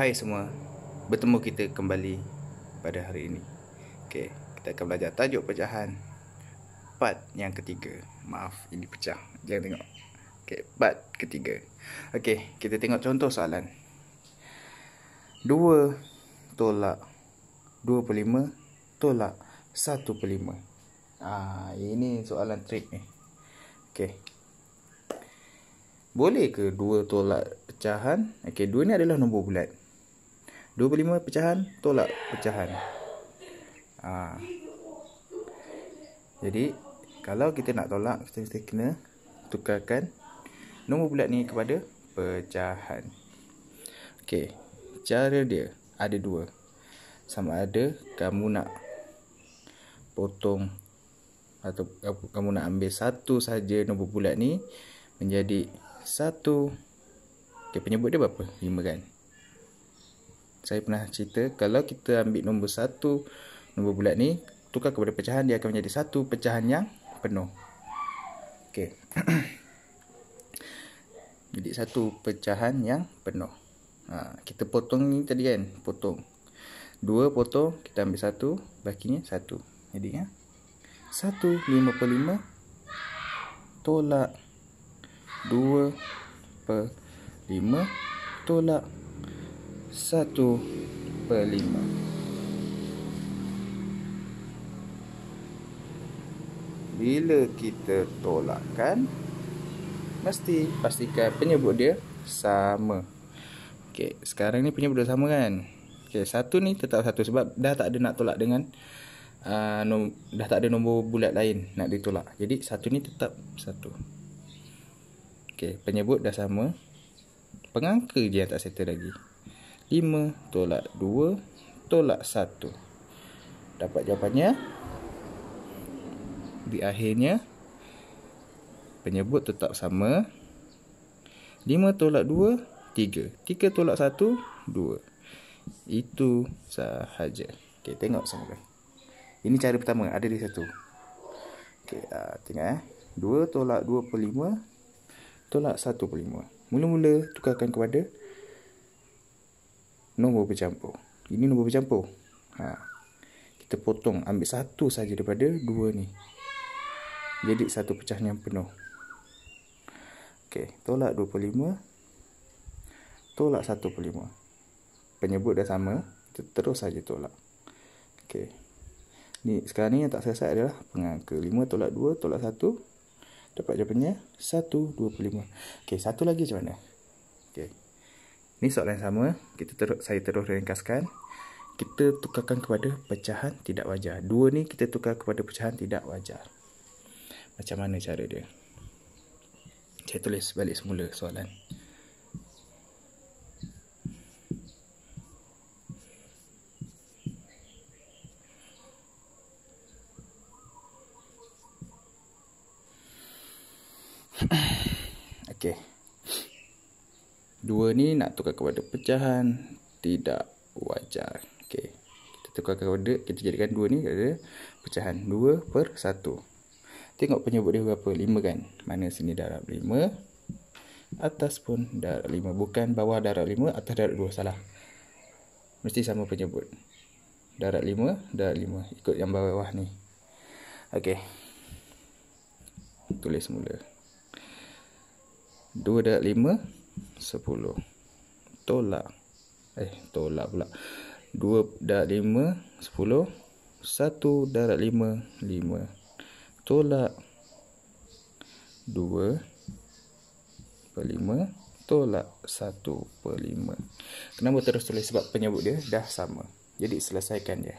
Hai semua, bertemu kita kembali pada hari ini okay, Kita akan belajar tajuk pecahan Part yang ketiga Maaf, ini pecah, jangan tengok okay, Part ketiga okay, Kita tengok contoh soalan 2 tolak 2 per 5 tolak 1 per 5 Ah, ha, Ini soalan trik ni okay. Boleh ke 2 tolak pecahan? Okay, dua ni adalah nombor bulat 25 pecahan tolak pecahan ha. jadi kalau kita nak tolak kita mesti kena tukarkan nombor bulat ni kepada pecahan ok cara dia ada dua sama ada kamu nak potong atau kamu nak ambil satu saja nombor bulat ni menjadi satu dia penyebut dia berapa? 5 kan? saya pernah cerita kalau kita ambil nombor satu nombor bulat ni tukar kepada pecahan dia akan menjadi satu pecahan yang penuh. Okey. jadi satu pecahan yang penuh. Ha, kita potong ni tadi kan, potong. Dua potong, kita ambil satu, bakinya satu. Jadi ya. satu lima per lima tolak dua per lima tolak satu per lima. Bila kita tolakkan Mesti pastikan penyebut dia sama Okey, sekarang ni penyebut dia sama kan Okey, satu ni tetap satu sebab dah tak ada nak tolak dengan uh, nom, Dah tak ada nombor bulat lain nak ditolak Jadi satu ni tetap satu Okey, penyebut dah sama Pengangka je yang tak settle lagi 5, tolak 2, tolak 1. Dapat jawapannya. Di akhirnya, penyebut tetap sama. 5 tolak 2, 3. 3 tolak 1, 2. Itu sahaja. Okey, tengok sama kan? Ini cara pertama, ada di satu. Okey, uh, tengok eh. 2 tolak 2 per 5, tolak 1 per 5. Mula-mula tukarkan kepada nombor bercampur. Ini nombor bercampur. Ha. Kita potong ambil satu saja daripada dua ni. Jadi satu pecahan yang penuh. Okey, tolak 25. Tolak 1.5. Penyebut dah sama, kita terus saja tolak. Okey. Ni sekarang ni yang tak selesai adalah pengangka 5 tolak 2 tolak 1 dapat jawapannya 1.25. Okey, satu lagi macam mana? Okey. Ini soalan yang sama. Kita terus saya terus ringkaskan. Kita tukarkan kepada pecahan tidak wajar. Dua ni kita tukar kepada pecahan tidak wajar. Macam mana cara dia? Saya tulis balik semula soalan. ni nak tukar kepada pecahan tidak wajar. Okey. Kita tukar kepada kita jadikan 2 ni kepada pecahan 2 per 1. Tengok penyebut dia berapa? 5 kan? Mana sini darab 5. Atas pun darab 5. Bukan bawah darab 5, atas darab 2. Salah. Mesti sama penyebut. Darab 5, darab 5. Ikut yang bawah-bawah ni. Okey. Tulis semula. 2 darab 5 sepuluh tolak eh tolak pula dua darat lima sepuluh satu darat lima lima tolak dua per lima tolak satu per lima kenapa terus tulis sebab penyebut dia dah sama jadi selesaikan dia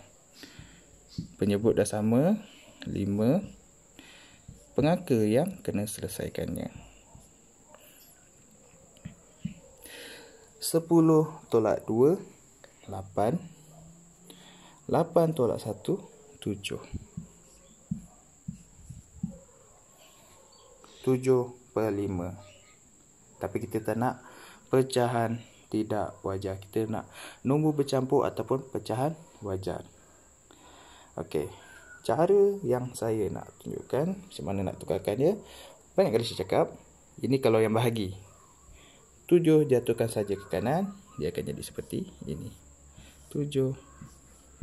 penyebut dah sama lima pengaka yang kena selesaikannya 10 tolak 2, 8. 8 tolak 1, 7. 7 per 5. Tapi kita tak nak pecahan tidak wajar. Kita nak nombor bercampur ataupun pecahan wajar. Okey. Cara yang saya nak tunjukkan macam mana nak tukarkan dia. Banyak kali saya cakap. Ini kalau yang bahagi. 7 jatuhkan saja ke kanan dia akan jadi seperti ini 7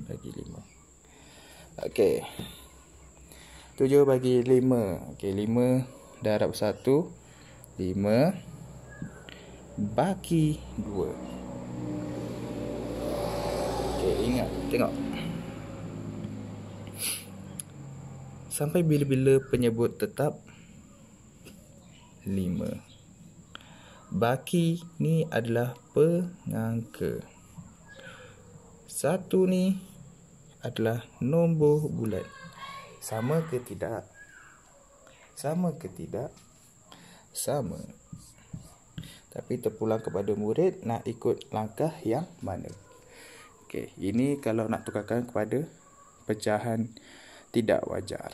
bagi 5 ok 7 bagi 5 ok 5 darab 1 5 bagi 2 ok ingat tengok sampai bila-bila penyebut tetap 5 Baki ni adalah pengangka. Satu ni adalah nombor bulat. Sama ke tidak? Sama ke tidak? Sama. Tapi terpulang kepada murid nak ikut langkah yang mana. Okey, ini kalau nak tukarkan kepada pecahan tidak wajar.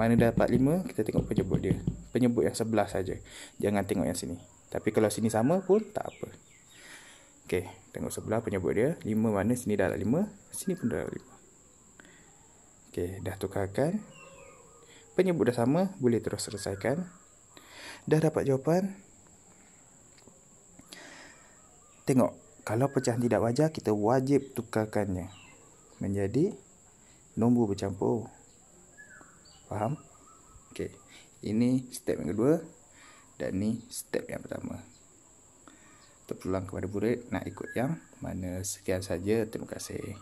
Mana dah dapat 5 Kita tengok penyebut dia Penyebut yang sebelah saja Jangan tengok yang sini Tapi kalau sini sama pun Tak apa Ok Tengok sebelah penyebut dia 5 mana Sini dah 5 Sini pun dah 5 Ok Dah tukarkan Penyebut dah sama Boleh terus selesaikan Dah dapat jawapan Tengok Kalau pecahan tidak wajar Kita wajib tukarkannya Menjadi Nombor bercampur Faham? Okey. Ini step yang kedua dan ni step yang pertama. Terpulang kepada murid nak ikut yang mana sekian saja. Terima kasih.